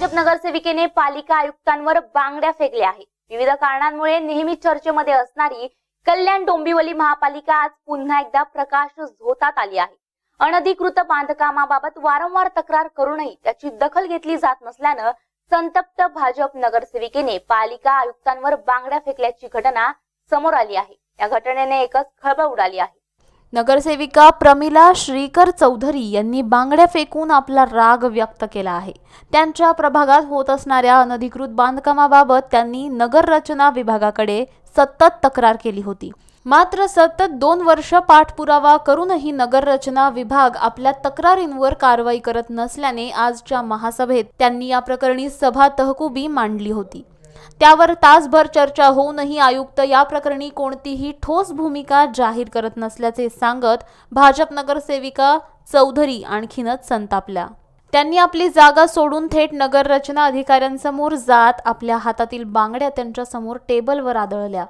भाजप नगरसेविकेने पालिका आयुक्तांवर बांगड्या फेकल्या आहेत विविध कारणांमुळे नेहमी चर्चेमध्ये असणारी कल्याण डोंबिवली महापालिका आज पुन्हा एकदा प्रकाश झोतात आली आहे अनधिकृत बांधकामाबाबत वारंवार तक्रार करूनही त्याची दखल घेतली जात नसल्यानं संतप्त भाजप नगरसेविकेने पालिका आयुक्तांवर बांगड्या फेकल्याची घटना समोर आली आहे या घटनेने एकच खळबळ उडाली आहे नगरसेविका प्रमिला श्रीकर चौधरी यांनी बांगड्या फेकून आपला राग व्यक्त केला आहे त्यांच्या प्रभागात होत असणाऱ्या अनधिकृत बांधकामाबाबत त्यांनी नगररचना विभागाकडे सतत तक्रार केली होती मात्र सतत दोन वर्ष पाठपुरावा करूनही नगररचना विभाग आपल्या तक्रारींवर कारवाई करत नसल्याने आजच्या महासभेत त्यांनी या प्रकरणी सभा तहकुबी मांडली होती त्यावर तासभर चर्चा होऊनही आयुक्त या प्रकरणी कोणतीही ठोस भूमिका जाहीर करत नसल्याचे सांगत भाजप नगरसेविका चौधरी आणखीनच संतापल्या त्यांनी आपली जागा सोडून थेट नगर रचना अधिकाऱ्यांसमोर जात आपल्या हातातील बांगड्या त्यांच्यासमोर टेबलवर आदळल्या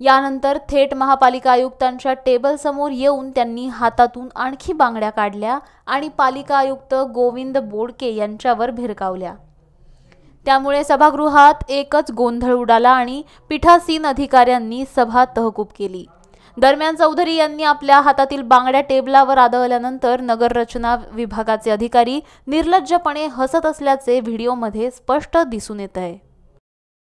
यानंतर थेट महापालिका आयुक्तांच्या टेबलसमोर येऊन त्यांनी हातातून आणखी बांगड्या काढल्या आणि पालिका आयुक्त गोविंद बोडके यांच्यावर भिरकावल्या त्यामुळे सभागृहात एकच गोंधळ उडाला आणि पीठासीन अधिकाऱ्यांनी सभा तहकूब केली दरम्यान चौधरी यांनी आपल्या हातातील बांगड्या टेबलावर आदळल्यानंतर नगररचना विभागाचे अधिकारी निर्लज्जपणे हसत असल्याचे व्हिडिओमध्ये स्पष्ट दिसून येत आहे